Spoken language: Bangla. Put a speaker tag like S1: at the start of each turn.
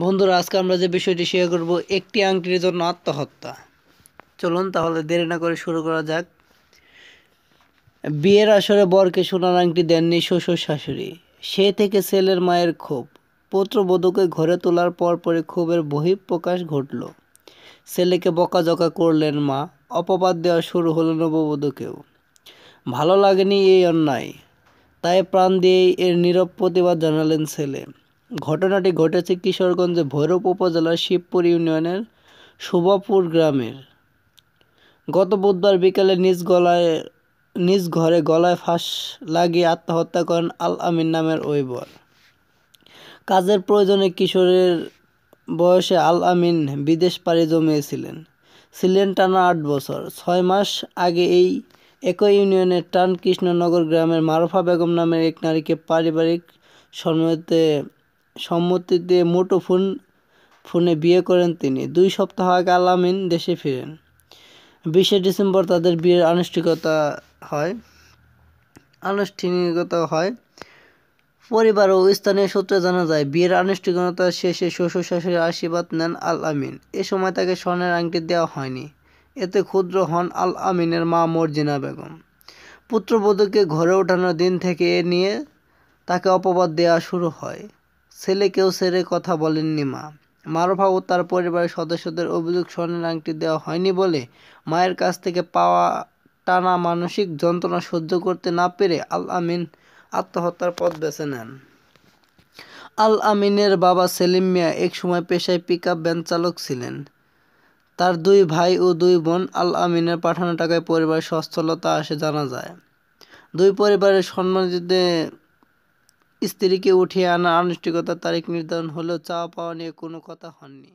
S1: বন্ধুরা আজকে আমরা যে বিষয়টি শেয়ার করব একটি আংটির জন্য আত্মহত্যা চলুন তাহলে দেরি না করে শুরু করা যাক বিয়ের আসরে বরকে সোনার আংটি দেননি শ্বশুর শাশুড়ি সে থেকে ছেলের মায়ের ক্ষোভ পুত্রবধূকে ঘরে তোলার পর পরে ক্ষোভের বহিঃপ্রকাশ ঘটল ছেলেকে বকাঝকা করলেন মা অপবাদ দেওয়া শুরু হলো নববধূকেও ভালো লাগেনি এই অন্যায় তাই প্রাণ দিয়েই এর নীরব প্রতিবাদ জানালেন ছেলে ঘটনাটি ঘটেছে কিশোরগঞ্জের ভৈরব উপজেলার শিবপুর ইউনিয়নের শোভাপুর গ্রামের গত বুধবার বিকেলে নিজ গলায় নিজ ঘরে গলায় ফাঁস লাগিয়ে আত্মহত্যা করেন আল আমিন নামের ওই বর কাজের প্রয়োজনে কিশোরের বয়সে আল আমিন বিদেশ পাড়ি জমিয়েছিলেন ছিলেন টানা আট বছর ছয় মাস আগে এই একই ইউনিয়নের টান কৃষ্ণনগর গ্রামের মারফা বেগম নামের এক নারীকে পারিবারিক সম্মতিতে সম্মতিতে ফোন ফোনে বিয়ে করেন তিনি দুই সপ্তাহ আগে আলামিন দেশে ফিরেন বিশে ডিসেম্বর তাদের বিয়ের আনুষ্ঠানিকতা হয় আনুষ্ঠানিকতা হয় পরিবার ও স্থানীয় সূত্রে জানা যায় বিয়ের আনুষ্ঠানিকতা শেষে শ্বশুর শাশুড়ি আশীর্বাদ নেন আল আমিন এ সময় তাকে স্বর্ণের আংটি দেওয়া হয়নি এতে ক্ষুদ্র হন আল আমিনের মা মর্জিনা বেগম পুত্রবধূকে ঘরে ওঠানোর দিন থেকে এ নিয়ে তাকে অপবাদ দেওয়া শুরু হয় ছেলেকেও ছেড়ে কথা বলেননি মা মারফা ও তার পরিবারের সদস্যদের অভিযোগ স্বর্ণের আংটি দেওয়া হয়নি বলে মায়ের কাছ থেকে পাওয়া টানা মানসিক যন্ত্রণা সহ্য করতে না পেরে আল আমিন আত্মহত্যার পথ বেছে নেন আল আমিনের বাবা সেলিম মিয়া এক সময় পেশায় পিক আপ ভ্যান চালক ছিলেন তার দুই ভাই ও দুই বোন আল আমিনের পাঠানো টাকায় পরিবারের সচ্ছলতা আসে জানা যায় দুই পরিবারের সম্মানিত স্ত্রীকে উঠিয়ে আনা আনুষ্ঠানিকতার তারিখ নির্ধারণ হলেও চাওয়া পাওয়া নিয়ে কোনো কথা হয়নি